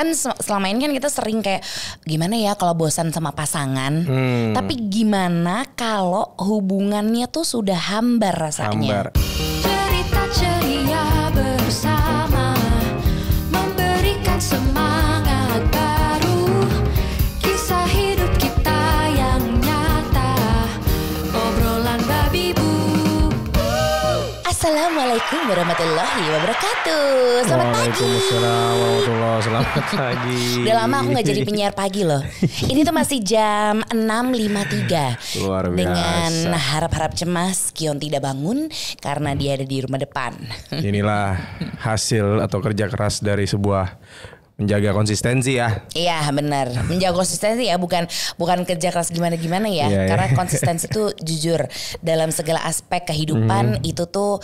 kan selama ini kan kita sering kayak gimana ya kalau bosan sama pasangan hmm. tapi gimana kalau hubungannya tuh sudah hambar rasanya hambar. Assalamualaikum warahmatullahi wabarakatuh. Selamat pagi. warahmatullahi Selamat pagi. Udah lama aku nggak jadi penyiar pagi loh. Ini tuh masih jam 6.53. Luar biasa. Dengan harap-harap cemas Kion tidak bangun karena hmm. dia ada di rumah depan. Inilah hasil atau kerja keras dari sebuah menjaga konsistensi ya. Iya benar, menjaga konsistensi ya bukan bukan kerja keras gimana gimana ya, yeah, iya. karena yeah. konsistensi itu jujur dalam segala aspek kehidupan mm. itu tuh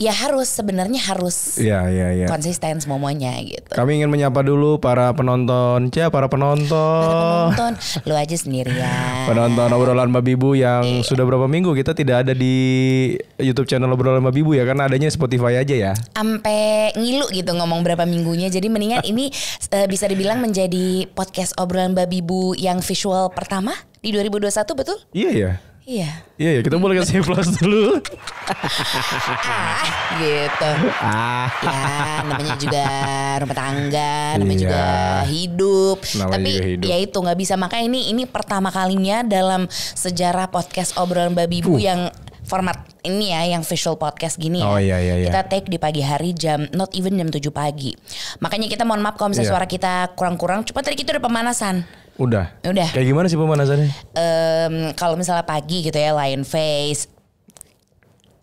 ya harus sebenarnya harus yeah, yeah, yeah. konsisten semuanya gitu. Kami ingin menyapa dulu para penonton, ya para penonton. Para penonton, lu aja sendiri ya. Penonton obrolan Mbak Bibu yang yeah. sudah berapa minggu kita tidak ada di YouTube channel obrolan Mbak Bibu ya, karena adanya Spotify aja ya. Ampe ngilu gitu ngomong berapa minggunya, jadi mendingan ini uh, bisa dibilang menjadi podcast obrolan babi bu yang visual pertama di 2021 betul? Iya ya. Iya. Iya ya, kita boleh kasih plus dulu. ah, gitu. Ah. Ya, namanya juga rumah tangga, namanya iya. juga hidup. Namanya Tapi juga hidup. ya itu nggak bisa makanya ini ini pertama kalinya dalam sejarah podcast obrolan babi bu yang format ini ya yang visual podcast gini oh, ya. Oh iya iya iya. Kita take di pagi hari jam not even jam 7 pagi. Makanya kita mohon maaf kalau misalnya yeah. suara kita kurang-kurang. Cuma tadi kita udah pemanasan. Udah. Udah. Kayak gimana sih pemanasannya? Um, kalau misalnya pagi gitu ya lion face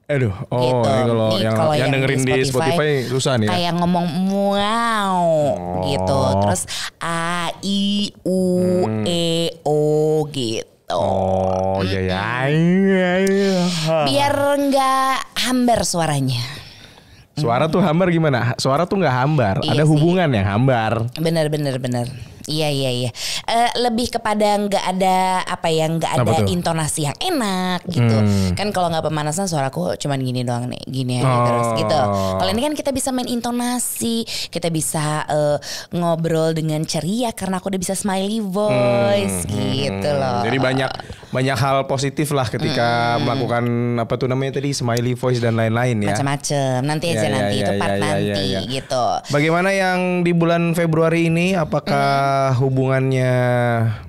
Aduh, oh gitu. ini kalau ini yang, kalau yang, yang dengerin di Spotify, di Spotify susah nih. ya. Kayak ngomong wow oh. gitu, terus a i u hmm. e o gitu. Oh, iya hmm. ya. Biar nggak hambar suaranya. Suara tuh hambar gimana? Suara tuh nggak hambar, iya ada sih. hubungan yang hambar. Bener bener bener. Iya iya iya. Uh, lebih kepada nggak ada apa yang nggak ada intonasi yang enak gitu. Hmm. Kan kalau nggak pemanasan suaraku cuman gini doang nih, gini aja oh. terus gitu. Kalau ini kan kita bisa main intonasi, kita bisa uh, ngobrol dengan ceria karena aku udah bisa smiley voice hmm, hmm, hmm. gitu loh. Jadi banyak banyak hal positif lah ketika hmm. melakukan apa tuh namanya tadi smiley voice dan lain-lain ya. Macam-macam. Nanti aja ya, ya nanti ya, itu ya, part ya, nanti ya, ya, ya. gitu. Bagaimana yang di bulan Februari ini apakah hmm hubungannya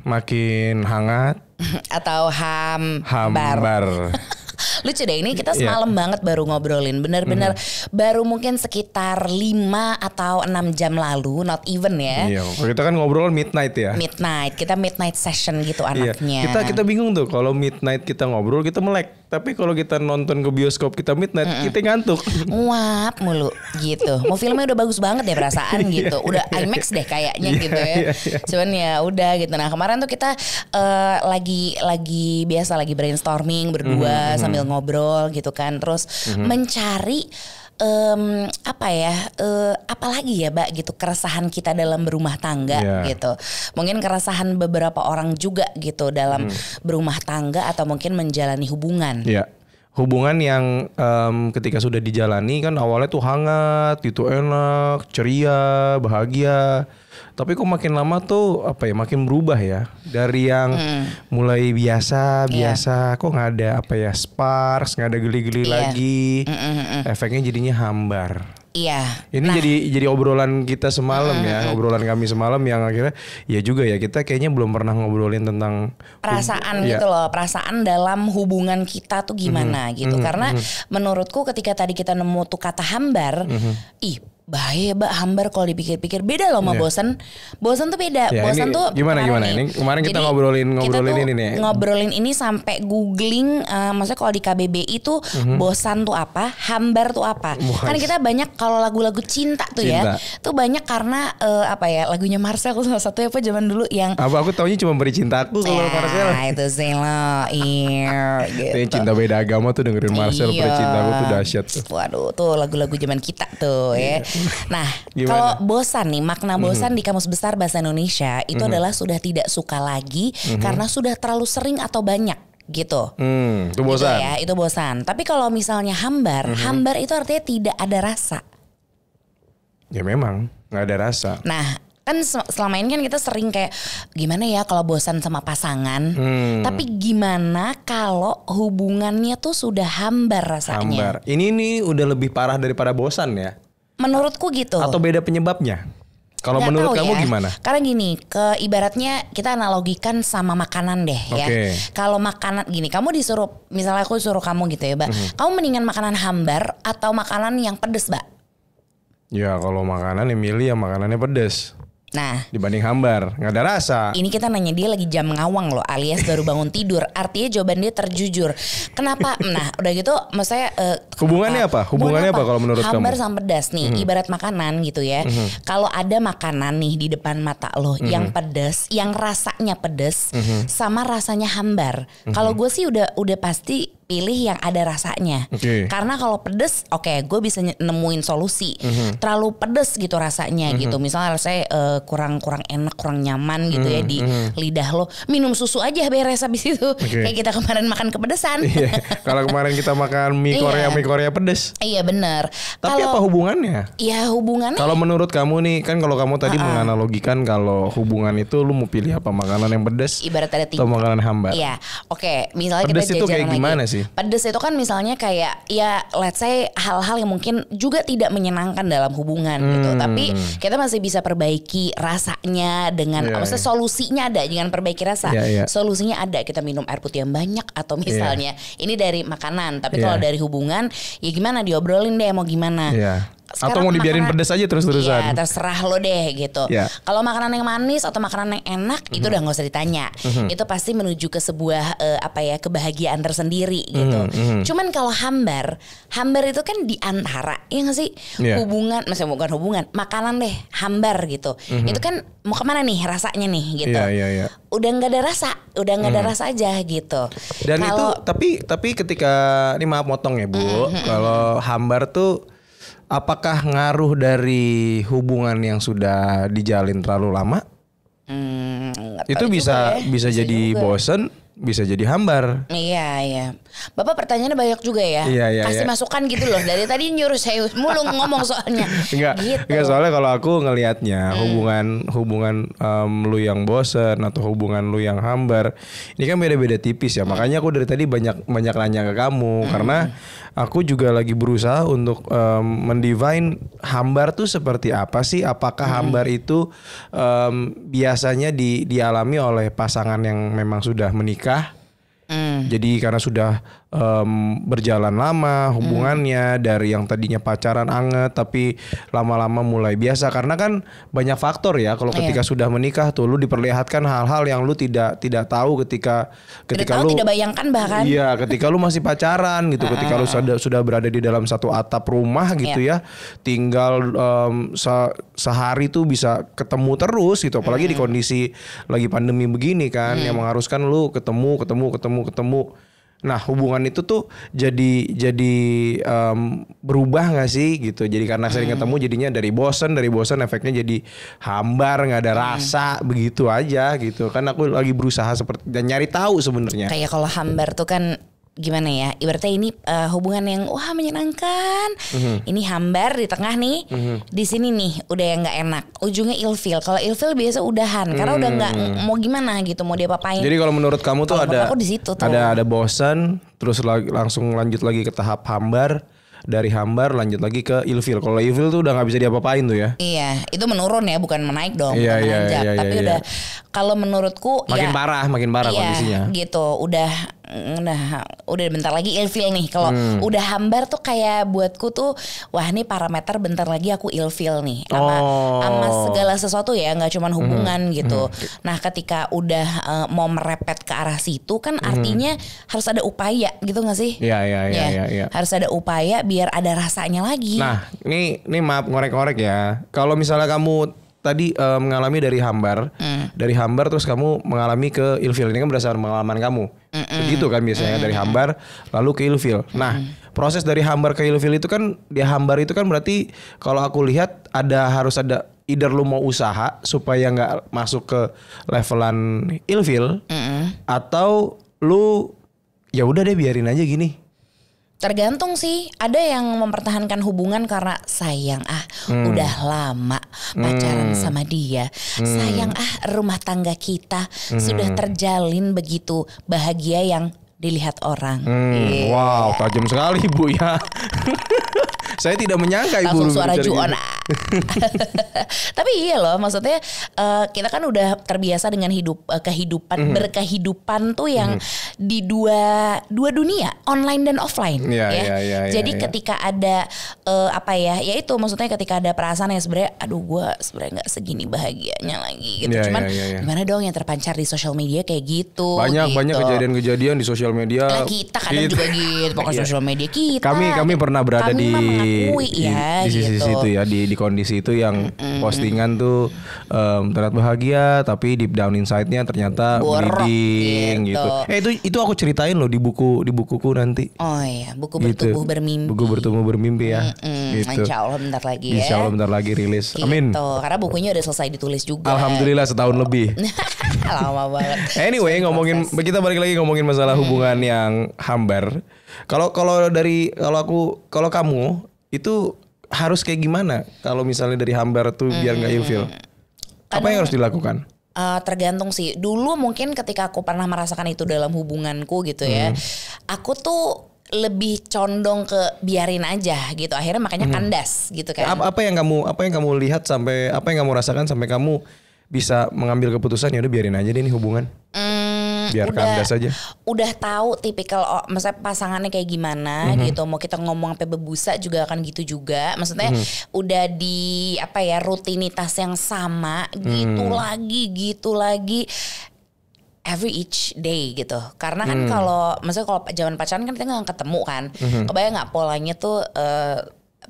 makin hangat? Atau ham hambar? Lucu deh ini kita iya. semalam yeah. banget baru ngobrolin Bener-bener mm. baru mungkin sekitar 5 atau 6 jam lalu Not even ya Iya kita kan ngobrol midnight ya Midnight kita midnight session gitu iya, anaknya yeah. Kita kita bingung tuh kalau midnight kita ngobrol kita melek tapi kalau kita nonton ke bioskop kita midnight, mm -mm. kita ngantuk. Nguap mulu gitu. Mau filmnya udah bagus banget ya perasaan iya, gitu. Udah iya, iya. IMAX deh kayaknya gitu ya. Cuman ya udah gitu. Nah, kemarin tuh kita uh, lagi lagi biasa lagi brainstorming berdua mm -hmm. sambil ngobrol gitu kan. Terus mm -hmm. mencari um, apa ya uh, apalagi ya mbak gitu keresahan kita dalam berumah tangga yeah. gitu mungkin keresahan beberapa orang juga gitu dalam hmm. berumah tangga atau mungkin menjalani hubungan yeah hubungan yang um, ketika sudah dijalani kan awalnya tuh hangat itu enak ceria bahagia tapi kok makin lama tuh apa ya makin berubah ya dari yang hmm. mulai biasa iya. biasa yeah. kok nggak ada apa ya sparks nggak ada geli-geli yeah. lagi mm -mm efeknya jadinya hambar. Iya. Ini nah, jadi jadi obrolan kita semalam mm, ya, hmm, obrolan kami semalam yang akhirnya ya juga ya kita kayaknya belum pernah ngobrolin tentang perasaan ya. gitu loh, perasaan dalam hubungan kita tuh gimana mm, gitu. Mm, Karena mm. menurutku ketika tadi kita nemu tuh kata hambar, mm, ih bahaya ya, mbak hambar kalau dipikir-pikir beda loh sama yeah. bosan bosan tuh beda yeah, bosan tuh gimana gimana nih. ini kemarin kita Jadi, ngobrolin ngobrolin kita ini nih ngobrolin ini sampai googling uh, maksudnya kalau di KBBI itu mm-hmm. bosan tuh apa hambar tuh apa What? kan kita banyak kalau lagu-lagu cinta tuh ya, cinta. ya tuh banyak karena uh, apa ya lagunya Marcel salah satu apa zaman dulu yang apa aku taunya cuma beri cintaku kalau yeah, Marcel itu sih lo iya gitu. cinta beda agama tuh dengerin Marcel iya. beri cintaku tuh dahsyat tuh waduh tuh lagu-lagu zaman kita tuh ya iya. Nah, kalau bosan nih makna mhm. bosan mm -hmm. di kamus besar bahasa Indonesia itu mm -hmm. adalah sudah tidak suka lagi mm -hmm. karena sudah terlalu sering atau banyak gitu. Hmm, itu gitu bosan. Gitu ya, itu bosan. Tapi kalau misalnya hambar, mm -hmm. hambar itu artinya tidak ada rasa. Ya memang, nggak ada rasa. Nah, kan selama ini kan kita sering kayak gimana ya kalau bosan sama pasangan hmm. tapi gimana kalau hubungannya tuh sudah hambar rasanya hambar ini nih udah lebih parah daripada bosan ya menurutku gitu. Atau beda penyebabnya? Kalau menurut kamu ya. gimana? Karena gini, ke ibaratnya kita analogikan sama makanan deh okay. ya. Kalau makanan gini, kamu disuruh misalnya aku suruh kamu gitu ya, Mbak. Mm -hmm. Kamu mendingan makanan hambar atau makanan yang pedes, Mbak? Ya, kalau makanan yang milih yang makanannya pedes. Nah, dibanding hambar, nggak ada rasa. Ini kita nanya dia lagi jam ngawang loh, alias baru bangun tidur. Artinya jawaban dia terjujur. Kenapa? Nah, udah gitu, maksudnya saya uh, eh, hubungannya apa? Hubungannya apa, apa kalau menurut hambar kamu? Hambar sama pedas nih, mm-hmm. ibarat makanan gitu ya. Mm-hmm. Kalau ada makanan nih di depan mata lo mm-hmm. yang pedas, yang rasanya pedas mm-hmm. sama rasanya hambar. Mm-hmm. Kalau gue sih udah udah pasti pilih yang ada rasanya. Okay. Karena kalau pedes, oke, okay, gue bisa nemuin solusi. Mm -hmm. Terlalu pedes gitu rasanya mm -hmm. gitu. Misalnya rasanya uh, eh, kurang kurang enak, kurang nyaman gitu mm -hmm. ya mhm, di mm -hmm. lidah lo. Minum susu aja beres habis itu. Okay. Kayak kita kemarin makan kepedesan. Iya. Kalau kemarin kita makan mie iya. Korea, mie Korea pedes. Iya benar. Tapi kalo, apa hubungannya? Iya hubungannya. Kalau menurut kamu nih, kan kalau kamu tadi uh -uh. menganalogikan kalau hubungan itu lu mau pilih apa makanan yang pedes? Ibarat ada tiga. Atau makanan hambar? Iya. Oke, okay. misalnya pedes kita itu kayak lagi. gimana sih? sih. Pedes itu kan misalnya kayak ya let's say hal-hal yang mungkin juga tidak menyenangkan dalam hubungan gitu. hmm. gitu. Tapi kita masih bisa perbaiki rasanya dengan yeah, maksudnya yeah. solusinya ada dengan perbaiki rasa. Yeah, yeah. Solusinya ada kita minum air putih yang banyak atau iya. misalnya yeah. ini dari makanan, tapi yeah. kalau dari hubungan ya gimana diobrolin deh mau gimana. Yeah. Sekarang atau mau dibiarin makanan, pedes aja terus-terusan. Iya, terserah lo deh gitu. Yeah. Kalau makanan yang manis atau makanan yang enak mm -hmm. itu mhm. udah nggak usah ditanya. Mm -hmm. Itu pasti menuju ke sebuah uh, apa ya kebahagiaan tersendiri mhm, gitu. Mm -hmm. Cuman kalau hambar, hambar itu kan diantara ya gak sih yeah. hubungan, maksudnya bukan hubungan, makanan deh hambar gitu. Mm -hmm. Itu kan mau kemana nih rasanya nih gitu. Yeah, yeah, yeah. Udah nggak ada rasa, udah nggak mm -hmm. ada mhm. rasa aja gitu. Dan Kalo, itu tapi tapi ketika ini maaf motong ya bu, mm -hmm. kalau hambar tuh apakah ngaruh dari hubungan yang sudah dijalin terlalu lama? Hmm, itu bisa ya. bisa, bisa jadi juga. bosen bisa jadi hambar. Iya, iya. Bapak pertanyaannya banyak juga ya. Iya, iya, Kasih iya. masukan gitu loh. Dari tadi nyuruh saya mulu ngomong soalnya. Enggak, gitu. enggak soalnya kalau aku ngelihatnya hmm. hubungan hubungan um, lu yang bosen atau hubungan lu yang hambar ini kan beda-beda tipis ya. Hmm. Makanya aku dari tadi banyak banyak nanya ke kamu hmm. karena aku juga lagi berusaha untuk um, mendivine hambar tuh seperti apa sih? Apakah hmm. hambar itu um, biasanya di, dialami oleh pasangan yang memang sudah menikah menikah. Mm. Jadi karena sudah um, berjalan lama hubungannya hmm. dari yang tadinya pacaran anget tapi lama-lama mulai biasa karena kan banyak faktor ya kalau iya. ketika sudah menikah tuh lu diperlihatkan hal-hal yang lu tidak tidak tahu ketika ketika tidak lu tahu, tidak bayangkan bahkan iya ketika lu masih pacaran gitu ketika lu sudah sudah berada di dalam satu atap rumah iya. gitu ya tinggal um, se sehari tuh bisa ketemu terus gitu apalagi hmm. di kondisi lagi pandemi begini kan hmm. yang mengharuskan lu ketemu ketemu ketemu ketemu Nah hubungan itu tuh jadi jadi um, berubah gak sih gitu? Jadi karena sering hmm. ketemu jadinya dari bosen dari bosen efeknya jadi hambar nggak ada hmm. rasa begitu aja gitu. Kan aku lagi berusaha seperti dan nyari tahu sebenarnya. Kayak kalau hambar tuh kan gimana ya ibaratnya ini uh, hubungan yang wah menyenangkan mm-hmm. ini hambar di tengah nih mm-hmm. di sini nih udah yang nggak enak ujungnya ilfil kalau ilfil biasa udahan karena mm. udah nggak mhm. mau gimana gitu mau dia papain jadi kalau menurut kamu tuh kalo ada aku tuh. ada ada bosan terus lang- langsung lanjut lagi ke tahap hambar dari Hambar lanjut lagi ke Ilfil. Kalau Ilfil tuh udah nggak bisa diapa-apain tuh ya. Iya, itu menurun ya, bukan menaik dong, iya, bukan iya, Iya, iya, Tapi iya. udah kalau menurutku makin ya, parah, makin parah iya, kondisinya. Gitu, udah mm, nah udah bentar lagi ilfil nih kalau hmm. udah hambar tuh kayak buatku tuh wah ini parameter bentar lagi aku ilfil nih sama oh. segala sesuatu ya nggak cuman hmm. hubungan hmm. gitu hmm. nah ketika udah uh, mau merepet ke arah situ kan hmm. artinya hmm. harus ada upaya gitu nggak sih iya, iya, iya, ya ya ya, ya, ya, ya. harus ada upaya bi biar ada rasanya lagi. Nah, ini ini maaf ngorek-ngorek ya. Kalau misalnya kamu tadi uh, mengalami dari hambar, mm. dari hambar terus kamu mengalami ke ilfil ini kan berdasarkan pengalaman kamu, Mm-mm. begitu kan biasanya Mm-mm. dari hambar lalu ke ilfil. Mm -mm. Nah proses dari hambar ke ilfil itu kan dia ya hambar itu kan berarti kalau aku lihat ada harus ada either lu mau usaha supaya nggak masuk ke levelan ilfil, Mm-mm. atau lu ya udah deh biarin aja gini Tergantung sih, ada yang mempertahankan hubungan karena sayang ah hmm. udah lama pacaran hmm. sama dia. Hmm. Sayang ah rumah tangga kita hmm. sudah terjalin begitu bahagia yang dilihat orang. Hmm, iya. wow, tajam sekali Bu ya. Saya tidak menyangka Ibu. Langsung suara Juona. Tapi iya loh, maksudnya uh, kita kan udah terbiasa dengan hidup uh, kehidupan mm -hmm. berkehidupan tuh yang mm -hmm. di dua dua dunia, online dan offline yeah, ya. Yeah, yeah, iya, Jadi yeah, ketika ada uh, apa ya? yaitu maksudnya ketika ada perasaan yang sebenarnya aduh gue sebenarnya nggak segini bahagianya lagi gitu. Yeah, Cuman yeah, yeah, yeah. gimana dong yang terpancar di sosial media kayak gitu. Banyak gitu. banyak kejadian-kejadian di sosial media. nah, kita kadang gitu. juga gitu pokoknya sosial media kita. Kami kami pernah berada kami di, mengakui, di, ya, di sisi gitu. itu ya di di kondisi itu yang mm-hmm. postingan tuh um, terlihat bahagia tapi deep down inside-nya ternyata bleeding gitu. gitu. Eh itu itu aku ceritain loh di buku di bukuku nanti. Oh iya, buku gitu. bertumbuh bermimpi. Buku bertumbuh bermimpi ya. Mm-hmm. Gitu. Insya Allah bentar lagi ya. Insya Allah bentar lagi rilis. Gitu. Amin. Karena bukunya udah selesai ditulis juga. Alhamdulillah setahun lebih. Lama banget. Anyway, ngomongin kita balik lagi ngomongin masalah hmm. hubungan yang hambar. Kalau kalau dari kalau aku kalau kamu itu harus kayak gimana kalau misalnya dari hambar tuh hmm. biar nggak hmm. ilfil? Apa yang harus dilakukan? uh, tergantung sih. Dulu mungkin ketika aku pernah merasakan itu dalam hubunganku gitu ya, hmm. aku tuh lebih condong ke biarin aja gitu. Akhirnya makanya hmm. kandas gitu kan. Apa, apa yang kamu apa yang kamu lihat sampai apa yang kamu rasakan sampai kamu bisa mengambil keputusan ya udah biarin aja deh nih hubungan. Mm, Biarkan udah, aja Udah tahu tipikal oh, maksudnya pasangannya kayak gimana mm-hmm. gitu. Mau kita ngomong apa bebusa juga akan gitu juga. Maksudnya mm-hmm. udah di apa ya rutinitas yang sama mhm. gitu mm. lagi gitu lagi every each day gitu. Karena kan hmm. kalau maksudnya kalau zaman pacaran kan kita nggak ketemu kan. Hmm. Kebayang nggak polanya tuh uh,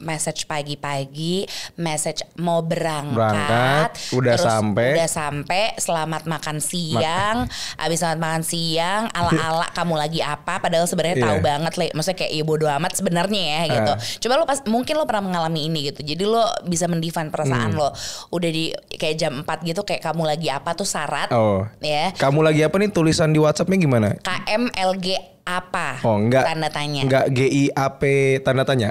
message pagi-pagi, message mau berangkat, berangkat udah sampai, udah sampai, selamat makan siang, Ma abis selamat makan siang, ala-ala kamu lagi apa? Padahal sebenarnya yeah. tahu iya. banget, le, maksudnya kayak ibu iya, doa amat sebenarnya ya gitu. Uh. Coba lo pas mungkin lo pernah mengalami ini gitu, jadi lo bisa mendivan perasaan hmm. lo. Udah di kayak jam 4 gitu, kayak kamu lagi apa tuh syarat, oh. ya? Kamu lagi apa nih tulisan di WhatsAppnya gimana? KMLG apa? Oh enggak. Tanda tanya. Enggak GIAP tanda tanya.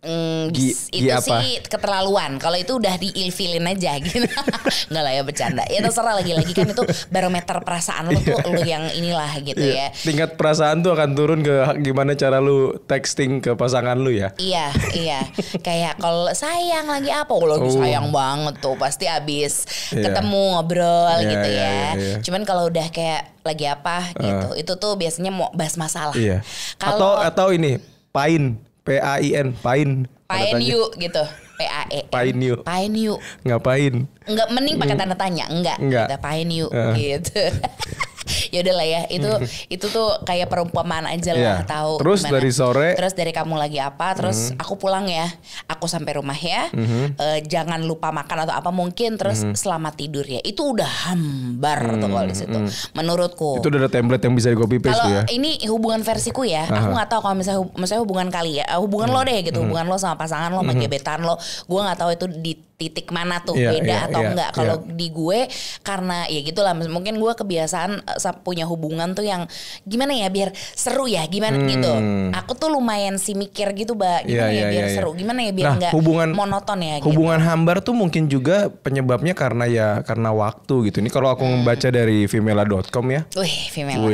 Mm, gi, itu gi apa? sih keterlaluan. Kalau itu udah diilfilin aja gitu. nggak lah ya bercanda. Ya terserah lagi-lagi kan itu barometer perasaan lu tuh lu iya. yang inilah gitu iya. ya. Tingkat perasaan tuh akan turun ke gimana cara lu texting ke pasangan lu ya. Iya, iya. Kayak kalau sayang lagi apa? Kalau oh. sayang banget tuh pasti abis yeah. ketemu ngobrol yeah, gitu yeah, ya. Yeah, yeah. Cuman kalau udah kayak lagi apa gitu. Uh. Itu tuh biasanya mau bahas masalah. yeah. Kalo, atau atau ini pain P A I N, Pain. Pain yuk gitu. P A E. Pain yuk. Pain yuk. Ngapain? Enggak mending pakai tanda tanya, enggak. Enggak. Pain yuk uh. Ah. gitu. ya udahlah ya itu hmm. itu tuh kayak perumpamaan aja lah yeah. tahu terus gimana. dari sore terus dari kamu lagi apa terus mm-hmm. aku pulang ya aku sampai rumah ya mm-hmm. uh, jangan lupa makan atau apa mungkin terus mm-hmm. selamat tidur ya itu udah hambar mm-hmm. tuh hmm, kalau situ mm-hmm. menurutku itu udah ada template yang bisa di paste kalau ya ini hubungan versiku ya Aha. aku nggak tahu kalau misalnya misalnya hubungan kali ya hubungan mm-hmm. lo hmm. deh gitu mm-hmm. hubungan lo sama pasangan lo sama mm-hmm. gebetan lo gue nggak tahu itu di titik mana tuh yeah, beda yeah, atau yeah, enggak kalau yeah. di gue karena ya gitulah mungkin gue kebiasaan eh, punya hubungan tuh yang gimana ya biar seru ya gimana hmm. gitu aku tuh lumayan si mikir gitu mbak iya, gimana yeah, ya yeah, biar yeah, iya. seru yeah. gimana ya biar nah, enggak hubungan monoton ya gitu. hubungan gitu. hambar tuh mungkin juga penyebabnya karena ya karena waktu gitu ini kalau aku membaca hmm. dari femela.com ya wih femela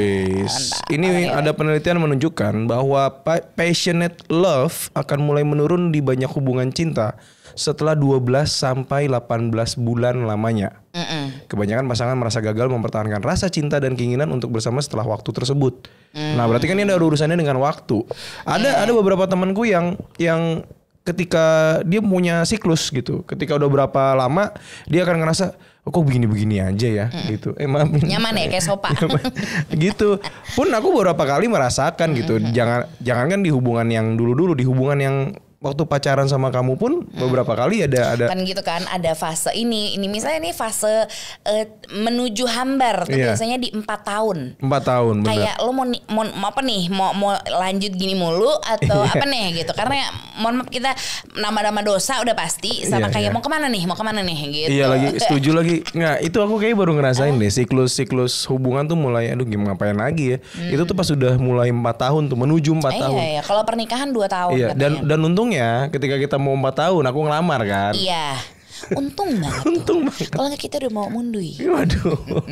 ini ada penelitian menunjukkan bahwa passionate love akan mulai menurun di banyak hubungan cinta setelah 12 sampai 18 bulan lamanya. Mm-mm. Kebanyakan pasangan merasa gagal mempertahankan rasa cinta dan keinginan untuk bersama setelah waktu tersebut. Mm. Nah, berarti kan ini ada urusannya dengan waktu. Ada mm. ada beberapa temanku yang yang ketika dia punya siklus gitu. Ketika udah berapa lama dia akan ngerasa oh, kok begini-begini aja ya hmm. gitu. Eh maaf. Nyaman ya kayak sopa. gitu. Pun aku beberapa kali merasakan gitu. Jangan jangan kan di hubungan yang dulu-dulu di hubungan yang waktu pacaran sama kamu pun beberapa kali ada ada kan gitu kan ada fase ini ini misalnya ini fase uh, menuju hambar tuh iya. biasanya di empat tahun empat tahun bener. kayak lo mau, mau mau apa nih mau mau lanjut gini mulu atau iya. apa nih gitu karena ya, mohon maaf kita nama-nama dosa udah pasti iya, sama iya, kayak iya. mau kemana nih mau kemana nih gitu iya lagi setuju lagi nggak itu aku kayak baru ngerasain deh siklus siklus hubungan tuh mulai aduh gimana ngapain lagi ya hmm. itu tuh hmm. pas sudah mulai empat tahun tuh menuju empat eh, tahun iya, iya. kalau pernikahan dua tahun iya. dan dan untungnya ya ketika kita mau 4 tahun aku ngelamar kan. Iya. Untung banget. Untung banget. Kalau nggak kita udah mau mundui. Waduh.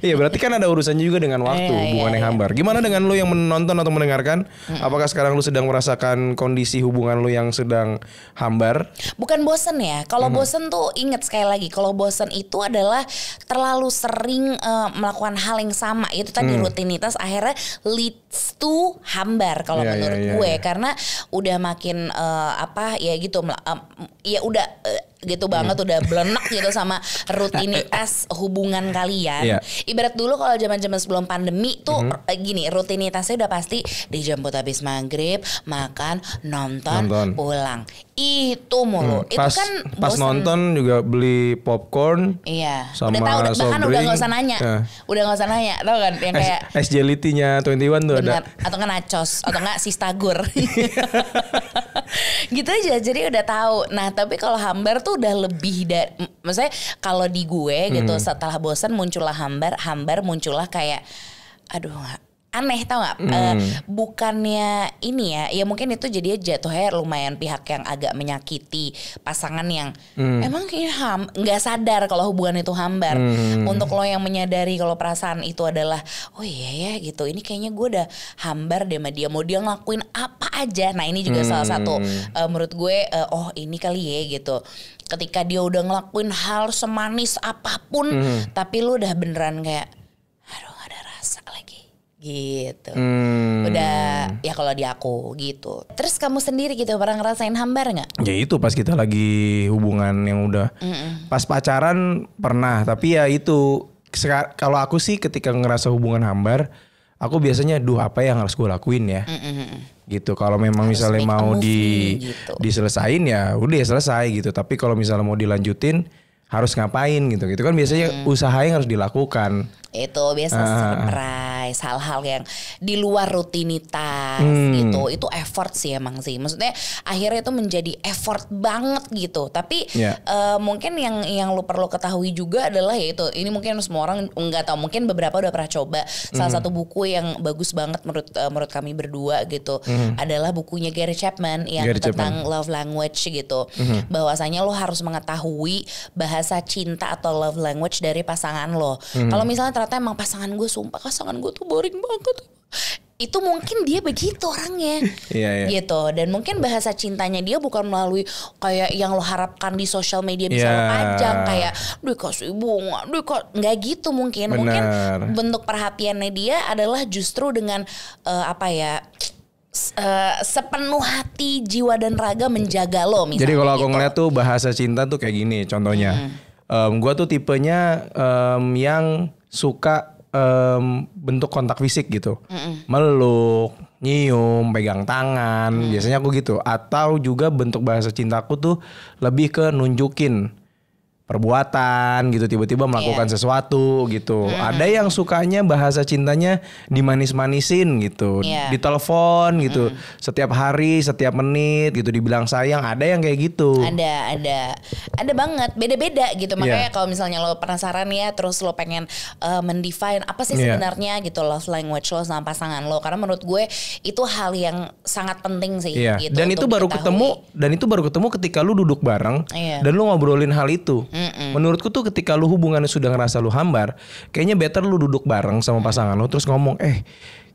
Iya berarti kan ada urusannya juga dengan iya, waktu, eh, hubungan iya, yang hambar. Gimana dengan lu yang menonton atau mendengarkan? Apakah sekarang lu sedang merasakan kondisi hubungan lu yang sedang hambar? Bukan bosen ya. Kalau mm-hmm. bosen tuh inget sekali lagi, kalau bosen itu adalah terlalu sering uh, melakukan hal yang sama. Itu tadi mm. rutinitas akhirnya leads to hambar kalau yeah, iya, menurut yeah, gue yeah. karena udah makin uh, apa ya gitu uh, ya udah uh, gitu banget iya. udah belenak gitu sama rutinitas hubungan kalian. Iya. Ibarat dulu kalau zaman-zaman sebelum pandemi tuh mm -hmm. gini rutinitasnya udah pasti dijemput habis maghrib, makan, nonton, nonton. pulang itu mulu. Hmm, itu pas, kan pas bosen. nonton juga beli popcorn. Iya. Sama udah tahu udah, bahkan udah nggak usah nanya. Yeah. Udah nggak usah nanya, tau kan yang kayak es, es jelitinya 21 tuh bener, ada. Atau kan nachos atau enggak stagur? gitu aja jadi udah tahu. Nah, tapi kalau hambar tuh udah lebih dari maksudnya kalau di gue gitu hmm. setelah bosan muncullah hambar, hambar muncullah kayak aduh gak, aneh tau gak? Eh, hmm. uh, bukannya ini ya ya mungkin itu jadi jatuhnya lumayan pihak yang agak menyakiti pasangan yang hmm. emang ini ham nggak sadar kalau hubungan itu hambar hmm. untuk lo yang menyadari kalau perasaan itu adalah oh iya ya gitu ini kayaknya gue udah hambar deh sama dia mau dia ngelakuin apa aja nah ini juga hmm. salah satu uh, menurut gue uh, oh ini kali ya gitu ketika dia udah ngelakuin hal semanis apapun hmm. tapi lu udah beneran kayak aduh gak ada rasa lagi gitu hmm. udah ya kalau di aku gitu terus kamu sendiri gitu pernah ngerasain hambar nggak ya itu pas kita lagi hubungan yang udah mm -mm. pas pacaran pernah tapi ya itu kalau aku sih ketika ngerasa hubungan hambar aku biasanya duh apa yang harus gue lakuin ya mm-hmm. gitu kalau memang harus misalnya mau di gitu. diselesain ya udah ya selesai gitu tapi kalau misalnya mau dilanjutin harus ngapain gitu gitu kan biasanya mm. usaha yang harus dilakukan itu biasa uh. surprise hal-hal yang di luar rutinitas hmm. gitu itu effort sih emang sih maksudnya akhirnya itu menjadi effort banget gitu tapi yeah. Ya. uh, mungkin yang yang lu perlu ketahui juga adalah yaitu ini mungkin semua orang nggak tahu mungkin beberapa udah pernah coba salah hmm. satu buku yang bagus banget menurut uh, menurut kami berdua gitu hmm. adalah bukunya Gary Chapman yang Gary tentang Chapman. love language gitu hmm. bahwasanya lo harus mengetahui bahasa cinta atau love language dari pasangan lo hmm. kalau misalnya ternyata emang pasangan gue sumpah pasangan gue tuh boring banget itu mungkin dia begitu orangnya iya, iya. gitu dan mungkin bahasa cintanya dia bukan melalui kayak yang lo harapkan di sosial media bisa yeah. panjang kayak dikasih bunga kok nggak gitu mungkin Bener. mungkin bentuk perhatiannya dia adalah justru dengan uh, apa ya uh, sepenuh hati jiwa dan raga menjaga lo misalnya jadi kalau aku gitu. ngeliat tuh bahasa cinta tuh kayak gini contohnya hmm Um, gue tuh tipenya um, yang suka um, bentuk kontak fisik gitu, mm meluk, nyium, pegang tangan, mm. biasanya aku gitu. Atau juga bentuk bahasa cintaku tuh lebih ke nunjukin perbuatan gitu tiba-tiba iya. melakukan yeah. sesuatu gitu. Mm. Ada yang sukanya bahasa cintanya dimanis-manisin gitu, yeah. telepon gitu. Mm. Setiap hari, setiap menit gitu dibilang sayang, ada yang kayak gitu. Ada, ada. Ada banget, beda-beda gitu. Iya. Makanya yeah. kalau misalnya lo penasaran ya, terus lo pengen uh, mendefine apa sih iya. sebenarnya yeah. gitu love language lo sama pasangan lo karena menurut gue itu hal yang sangat penting sih yeah. gitu. Dan itu baru ketemu dan itu baru ketemu ketika lu duduk bareng yeah. dan lu ngobrolin hal itu. Mm-mm. Menurutku tuh ketika lu hubungannya sudah ngerasa lu hambar, kayaknya better lu duduk bareng sama pasangan lu terus ngomong, "Eh,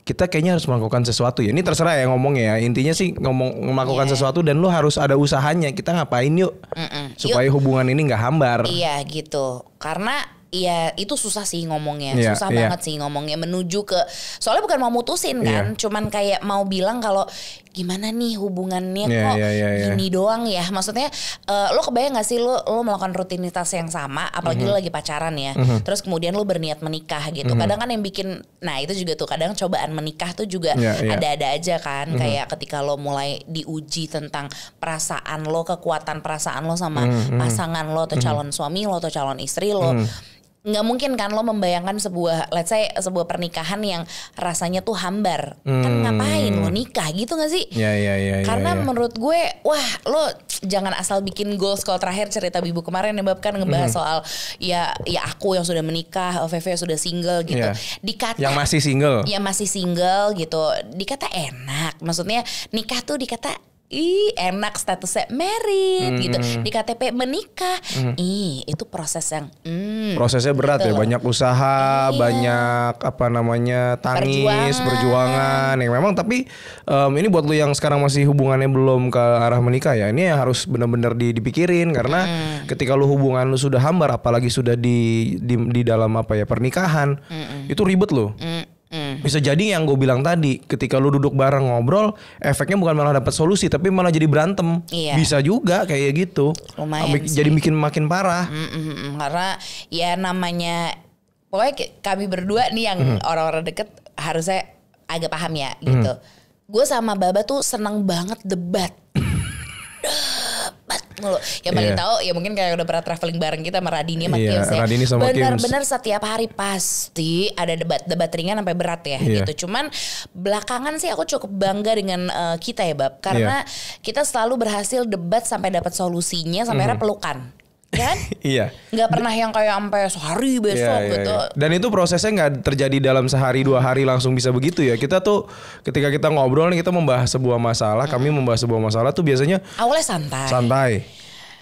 kita kayaknya harus melakukan sesuatu ya. Ini terserah ya ngomongnya ya. Intinya sih ngomong melakukan yeah. sesuatu dan lu harus ada usahanya. Kita ngapain yuk Mm-mm. supaya yuk. hubungan ini nggak hambar. Iya gitu. Karena Iya itu susah sih ngomongnya, yeah, susah yeah. banget sih ngomongnya menuju ke soalnya bukan mau mutusin kan, yeah. cuman kayak mau bilang kalau gimana nih hubungannya yeah, kok yeah, yeah, yeah. gini doang ya maksudnya uh, lo kebayang gak sih lo lo melakukan rutinitas yang sama apalagi mm -hmm. lo lagi pacaran ya mm -hmm. terus kemudian lo berniat menikah gitu mm -hmm. kadang kan yang bikin nah itu juga tuh kadang cobaan menikah tuh juga iya, iya. ada-ada yeah, yeah. aja kan mm -hmm. kayak ketika lo mulai diuji tentang perasaan lo kekuatan perasaan lo sama mm -hmm. pasangan lo atau mhm. calon mm -hmm. suami lo atau calon istri lo mm -hmm nggak mungkin kan lo membayangkan sebuah let's say sebuah pernikahan yang rasanya tuh hambar kan hmm. kan ngapain lo nikah gitu gak sih? Ya, ya, ya, ya Karena ya, ya. menurut gue wah lo jangan asal bikin goals kalau terakhir cerita Bibu kemarin yang kan ngebahas hmm. soal ya ya aku yang sudah menikah, VV eh, yang sudah single gitu. Ya. Dikata yang masih single. Ya masih single gitu. Dikata enak. Maksudnya nikah tuh dikata ih enak statusnya married gitu. hmm. gitu di KTP menikah hmm. ih itu proses yang mm, prosesnya berat gitu ya banyak usaha iya. banyak apa namanya tangis perjuangan. perjuangan yang memang tapi um, ini buat lo yang sekarang masih hubungannya belum ke arah menikah ya ini harus benar-benar dipikirin karena hmm. ketika lo hubungan lo sudah hambar apalagi sudah di di, di dalam apa ya pernikahan hmm. itu ribet loh hmm bisa jadi yang gue bilang tadi ketika lu duduk bareng ngobrol efeknya bukan malah dapat solusi tapi malah jadi berantem iya. bisa juga kayak gitu Lumayan Ambil, jadi bikin makin parah mm mm, mm -mm, karena ya namanya pokoknya kami berdua nih yang mm. orang-orang deket harusnya agak paham ya gitu mm. gue sama Baba tuh senang banget debat mulu. Yang paling yeah. tahu ya mungkin kayak udah pernah traveling bareng kita sama Radini sama yeah, ya. Radini sama Benar-benar setiap hari pasti ada debat-debat ringan sampai berat ya yeah. gitu. Cuman belakangan sih aku cukup bangga dengan uh, kita ya Bab karena yeah. kita selalu berhasil debat sampai dapat solusinya sampai mm pelukan. Ya kan? iya. Gak pernah yang kayak sampai sehari iya, besok iya, iya, gitu. Iya. Dan itu prosesnya nggak terjadi dalam sehari dua hari langsung bisa begitu ya. Kita tuh ketika kita ngobrol nih kita membahas sebuah masalah, kami iya. membahas sebuah masalah tuh biasanya awalnya santai. Santai.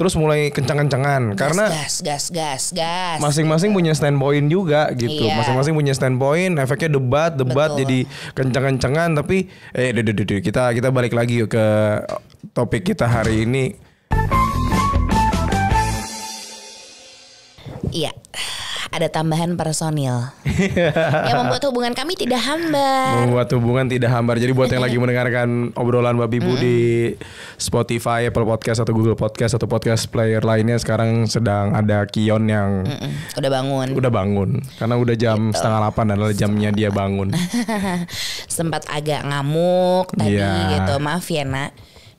Terus mulai kencang-kencangan karena gas gas gas gas. Masing-masing punya standpoint juga gitu. Iya. Masing-masing punya standpoint, efeknya debat, debat Betul. jadi kencang-kencangan tapi eh duh, duh, duh, duh, kita kita balik lagi yuk ke topik kita hari ini Iya. Ada tambahan personil yang membuat hubungan kami tidak hambar. Membuat hubungan tidak hambar. Jadi buat yang lagi mendengarkan obrolan Babi Bu di Spotify, Apple Podcast atau Google Podcast atau podcast player lainnya sekarang sedang ada Kion yang mm -mm. udah bangun. Udah bangun karena udah jam gitu. setengah delapan adalah jamnya dia bangun. Sempat agak ngamuk tadi yeah. gitu. Maaf ya nak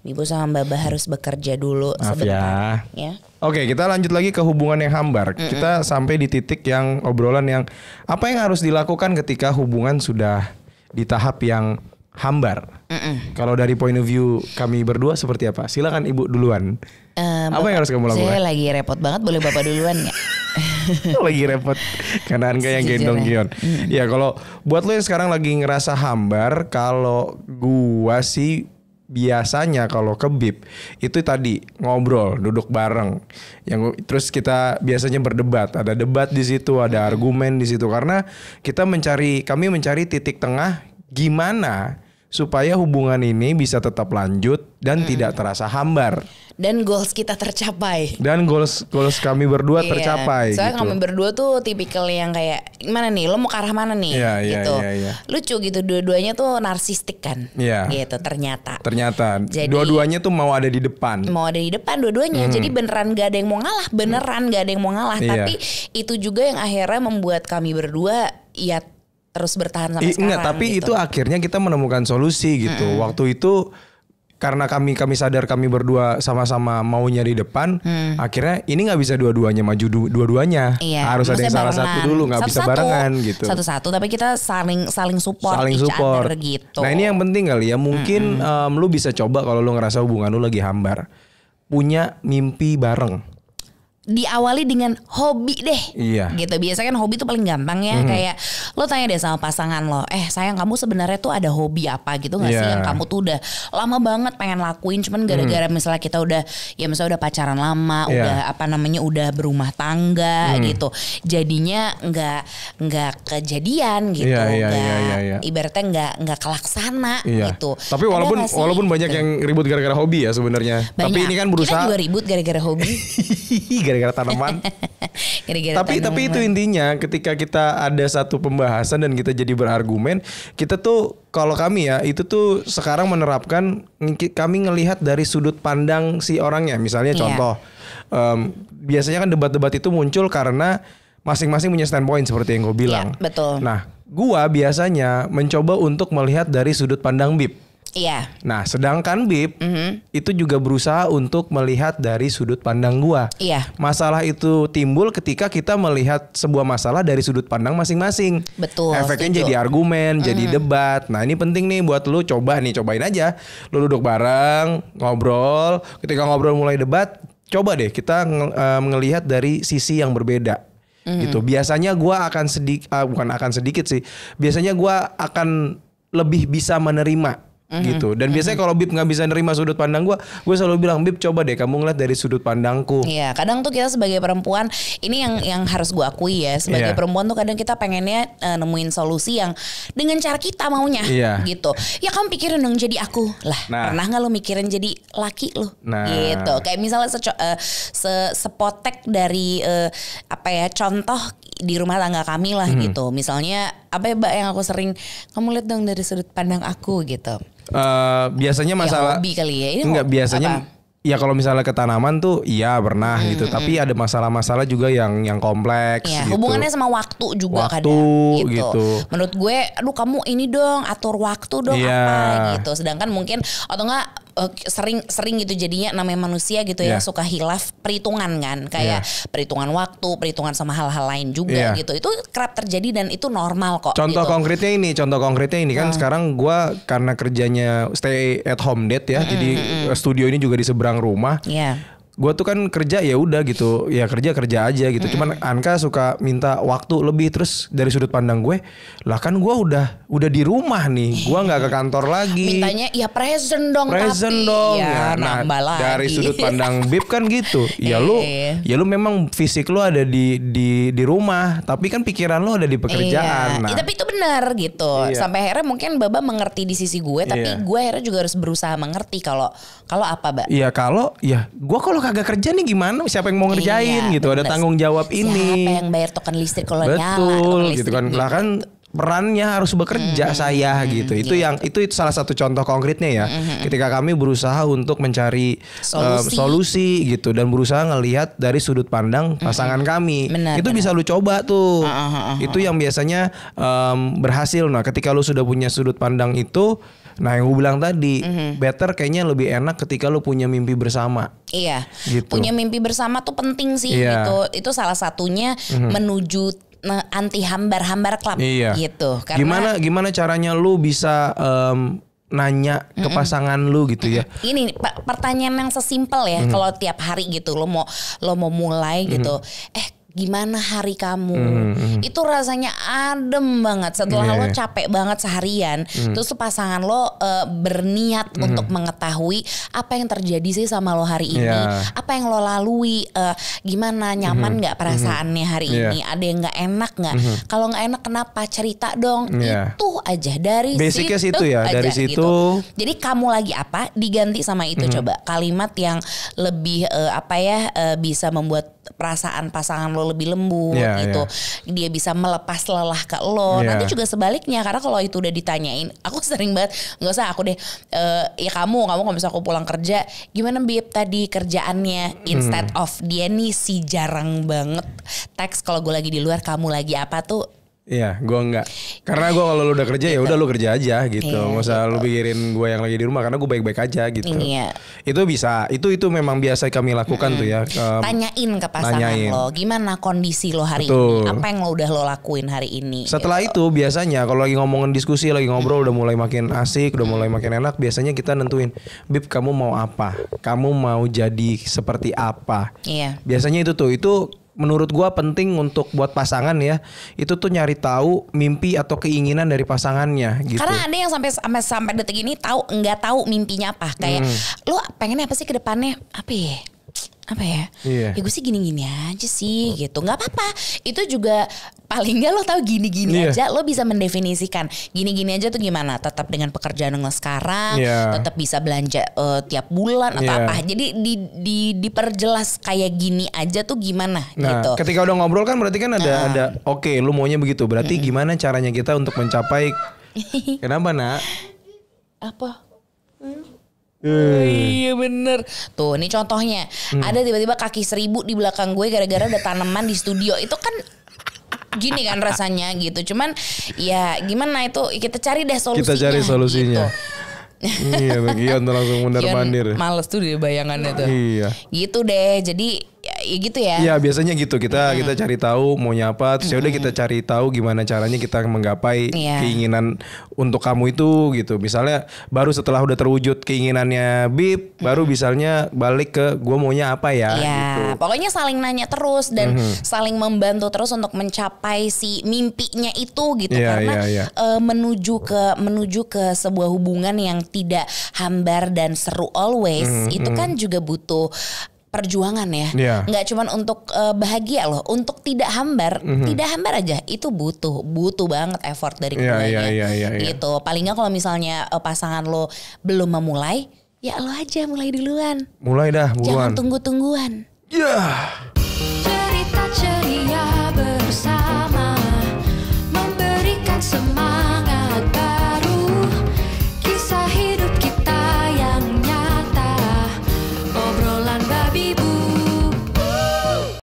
Ibu sama Mbak harus bekerja dulu Maaf ya. sebentar ya. ya. Oke, kita lanjut lagi ke hubungan yang hambar. Mm -mm. Kita sampai di titik yang obrolan yang apa yang harus dilakukan ketika hubungan sudah di tahap yang hambar. Mm -mm. Kalau dari point of view kami berdua seperti apa? Silakan Ibu duluan. Uh, eh, Bapak, apa yang harus kamu lakukan? Saya lagi repot banget, boleh Bapak duluan ya? lagi repot karena harga yang gendong Gion. Mm. Ya kalau buat lo yang sekarang lagi ngerasa hambar, kalau gua sih biasanya kalau ke BIP itu tadi ngobrol, duduk bareng. Yang terus kita biasanya berdebat, ada debat di situ, ada argumen di situ karena kita mencari kami mencari titik tengah gimana supaya hubungan ini bisa tetap lanjut dan hmm. tidak terasa hambar. Dan goals kita tercapai. Dan goals goals kami berdua yeah. tercapai. Soalnya gitu. kami berdua tuh tipikal yang kayak gimana nih, lo mau ke arah mana nih? Yeah, yeah, gitu. Yeah, yeah. Lucu gitu dua-duanya tuh narsistik kan. Yeah. Gitu ternyata. Ternyata. Jadi dua-duanya tuh mau ada di depan. Mau ada di depan dua-duanya. Hmm. Jadi mm. beneran gak ada yang mau ngalah, beneran hmm. gak ada yang mau ngalah. Yeah. Tapi itu juga yang akhirnya membuat kami berdua ya terus bertahan sampai I, sekarang. Enggak, tapi gitu. itu akhirnya kita menemukan solusi gitu. -hmm. Waktu itu karena kami kami sadar kami berdua sama-sama maunya di depan, hmm. akhirnya ini nggak bisa dua-duanya maju dua-duanya. Iya, harus ada yang salah satu dulu, nggak bisa barengan gitu. Satu-satu, tapi kita saling saling support, saling support. Other, gitu. Nah ini yang penting kali ya, mungkin hmm. um, lu bisa coba kalau lu ngerasa hubungan lu lagi hambar, punya mimpi bareng diawali dengan hobi deh. Iya. Gitu. Biasanya kan hobi itu paling gampang ya. Mm. Kayak lo tanya deh sama pasangan lo, "Eh, sayang kamu sebenarnya tuh ada hobi apa gitu nggak yeah. sih iya. yang kamu tuh udah lama banget pengen lakuin cuman gara-gara mm. misalnya kita udah ya misalnya udah pacaran lama, yeah. udah apa namanya udah berumah tangga mm. gitu. Jadinya nggak nggak kejadian gitu. Yeah, yeah, gak, yeah, yeah, yeah. ibaratnya nggak nggak kelaksana yeah. gitu. Tapi walaupun walaupun banyak gitu. yang ribut gara-gara hobi ya sebenarnya. Tapi ini kan berusaha Kita juga ribut gara-gara hobi. gara gara-gara tanaman. gara-gara tapi tanaman. tapi itu intinya ketika kita ada satu pembahasan dan kita jadi berargumen, kita tuh kalau kami ya itu tuh sekarang menerapkan kami ngelihat dari sudut pandang si orangnya. Misalnya iya. contoh um, biasanya kan debat-debat itu muncul karena masing-masing punya standpoint seperti yang gue iya, bilang. Yeah, betul. Nah, gua biasanya mencoba untuk melihat dari sudut pandang Bib. Iya. Nah, sedangkan Bib mm -hmm. itu juga berusaha untuk melihat dari sudut pandang gua. Iya. Masalah itu timbul ketika kita melihat sebuah masalah dari sudut pandang masing-masing. Betul. Efeknya setuju. jadi argumen, mm jadi mhm. debat. Nah, ini penting nih buat lu coba nih, cobain aja. Lu duduk bareng, ngobrol. Ketika ngobrol mulai debat, coba deh kita eh, melihat dari sisi yang berbeda. Mm -hmm. gitu biasanya gue akan sedikit uh, eh, bukan akan sedikit sih biasanya gue akan lebih bisa menerima hmm gitu. Dan mm-hmm. biasanya kalau Bib nggak bisa nerima sudut pandang gue, gue selalu bilang Bib coba deh kamu ngeliat dari sudut pandangku. Iya, kadang tuh kita sebagai perempuan ini yang iya. yang harus gue akui ya sebagai yeah. perempuan tuh kadang kita pengennya uh, nemuin solusi yang dengan cara kita maunya yeah. gitu. Ya kamu pikirin dong jadi aku lah. Nah. Pernah nggak lo mikirin jadi laki lo? Nah. Gitu. Kayak misalnya seco- uh, se sepotek dari uh, apa ya contoh di rumah tangga kami lah hmm. gitu. Misalnya apa ya mbak yang aku sering kamu lihat dong dari sudut pandang aku gitu uh, biasanya ya, masalah ya, kali ya ini enggak biasanya apa? Ya kalau misalnya ke tanaman tuh iya pernah hmm, gitu, hmm. tapi hmm. ada masalah-masalah juga yang yang kompleks. Ya, gitu. Hubungannya sama waktu juga waktu, kadang. Gitu. gitu. Menurut gue, aduh kamu ini dong atur waktu dong yeah. apa gitu. Sedangkan mungkin atau enggak Eh, sering sering gitu jadinya namanya manusia gitu yeah. ya iya. suka hilaf perhitungan kan kayak yeah. perhitungan waktu, perhitungan sama hal-hal lain juga yeah. gitu. Itu kerap terjadi dan itu normal kok. Contoh gitu. konkretnya ini, contoh konkretnya ini kan hmm. sekarang gue karena kerjanya stay at home date ya, -hmm. jadi studio ini juga di seberang rumah. Yeah gue tuh kan kerja ya udah gitu ya kerja kerja aja gitu cuman Anka suka minta waktu lebih terus dari sudut pandang gue lah kan gue udah udah di rumah nih gue nggak ke kantor lagi mintanya ya present dong present tapi. dong ya, ya nah lagi. dari sudut pandang Bib kan gitu ya lu eh. ya lu memang fisik lu ada di di di rumah tapi kan pikiran lu ada di pekerjaan iya. Ya, nah. ya, tapi itu benar gitu iya. sampai akhirnya mungkin Baba mengerti di sisi gue tapi iya. gue akhirnya juga harus berusaha mengerti kalau kalau apa Mbak? Iya kalau ya gue kalau kalau kagak kerja nih gimana? Siapa yang mau iya, ngerjain iya, gitu? Bener. Ada tanggung jawab ini. Siapa yang bayar token listrik kalau nyala? Betul gitu kan. Gitu. Lah kan perannya harus bekerja -hmm. saya -hmm. gitu. Itu yeah. Gitu. yang itu, itu salah satu contoh konkretnya ya. -hmm. Ketika kami berusaha untuk mencari eh, solusi. Um, solusi gitu dan berusaha ngelihat dari sudut pandang pasangan kami. Benar, itu benar. bisa lu coba tuh. Uh, uh, Itu yang biasanya um, berhasil. Nah, ketika lu sudah punya sudut pandang itu Nah, yang gue bilang tadi, mm-hmm. better kayaknya lebih enak ketika lu punya mimpi bersama. Iya. Gitu. Punya mimpi bersama tuh penting sih iya. gitu. Itu salah satunya mm-hmm. menuju anti hambar-hambar klub. iya. gitu. Karena Gimana gimana caranya lu bisa um, nanya mm -mm. ke mhm. pasangan lu gitu ya. Mhm. Ini pertanyaan yang sesimpel ya mm -hmm. kalau tiap hari gitu lo mau lo mau mulai gitu. Mm -hmm. Eh gimana hari kamu mm -hmm. itu rasanya adem banget setelah yeah. lo iya. capek banget seharian mm. terus pasangan lo uh, berniat mm -hmm. untuk mengetahui apa yang terjadi sih sama lo hari ini yeah. apa yang lo lalui uh, gimana nyaman hmm. nggak mm -hmm. perasaannya hari yeah. ini ada yang nggak enak nggak mm -hmm. kalau nggak enak kenapa cerita dong yeah. itu aja dari basicnya situ, situ ya aja, dari gitu. situ gitu. jadi kamu lagi apa diganti sama itu mm -hmm. coba kalimat yang lebih uh, apa ya uh, bisa membuat perasaan pasangan lo lebih lembut yeah, gitu. Yeah. Dia bisa melepas lelah ke lo. Yeah. Nanti juga sebaliknya karena kalau itu udah ditanyain, aku sering banget nggak usah aku deh uh, ya kamu kamu kalau misalnya aku pulang kerja gimana Bib tadi kerjaannya hmm. instead mm. of dia nih si jarang banget teks kalau gue lagi di luar kamu lagi apa tuh Iya, gua enggak. Karena gua kalau lu udah kerja ya udah lu kerja aja gitu. Iya, Gak usah gitu. lu pikirin gua yang lagi di rumah karena gua baik-baik aja gitu. Iya. Itu bisa. Itu itu memang biasa kami lakukan hmm. tuh ya. Ke, tanyain ke pasangan tanyain. lo, gimana kondisi lo hari Betul. ini? Apa yang lo udah lo lakuin hari ini? Setelah gitu. itu biasanya kalau lagi ngomongin diskusi, lagi ngobrol hmm. udah mulai makin asik, udah mulai makin enak, biasanya kita nentuin, "Bib, kamu mau apa? Kamu mau jadi seperti apa?" Iya. Biasanya itu tuh. Itu menurut gua penting untuk buat pasangan ya itu tuh nyari tahu mimpi atau keinginan dari pasangannya gitu karena ada yang sampai sampai sampai detik ini tahu nggak tahu mimpinya apa kayak hmm. lu pengennya apa sih ke depannya apa ya apa ya? Yeah. Ya gue sih gini-gini aja sih gitu. Gak apa-apa. Itu juga paling nggak lo tahu gini-gini yeah. aja lo bisa mendefinisikan gini-gini aja tuh gimana tetap dengan pekerjaan lo sekarang yeah. tetap bisa belanja uh, tiap bulan atau yeah. apa jadi di, di diperjelas kayak gini aja tuh gimana nah, gitu ketika udah ngobrol kan berarti kan ada uh. ada oke okay, lo maunya begitu berarti hmm. gimana caranya kita untuk mencapai kenapa nak apa hmm? Eh. Iya bener Tuh ini contohnya hmm. Ada tiba-tiba kaki seribu di belakang gue Gara-gara ada tanaman di studio Itu kan gini kan rasanya gitu Cuman ya gimana itu Kita cari deh solusinya Kita cari solusinya gitu. iya, begitu langsung mundar mandir. Males tuh di bayangannya tuh. Iya. Gitu deh. Jadi ya gitu ya. Iya, biasanya gitu. Kita hmm. kita cari tahu mau apa, terus hmm. udah kita cari tahu gimana caranya kita menggapai yeah. keinginan untuk kamu itu gitu. Misalnya baru setelah udah terwujud keinginannya Bib, hmm. baru misalnya balik ke gue maunya apa ya Iya gitu. Pokoknya saling nanya terus dan hmm. saling membantu terus untuk mencapai si mimpinya itu gitu yeah, karena yeah, yeah. E, menuju ke menuju ke sebuah hubungan yang tidak hambar dan seru always mm, itu kan mm-hmm. juga butuh perjuangan ya. Yeah. Nggak cuman untuk uh, bahagia loh, untuk tidak hambar, mm -hmm. tidak hambar aja itu butuh, butuh banget effort dari iya, keduanya. Yeah, yeah, yeah, yeah, Gitu. Paling nggak kalau misalnya uh, pasangan lo belum memulai, ya lo aja mulai duluan. Mulai dah, buruan. Jangan tunggu-tungguan. Ya. Yeah.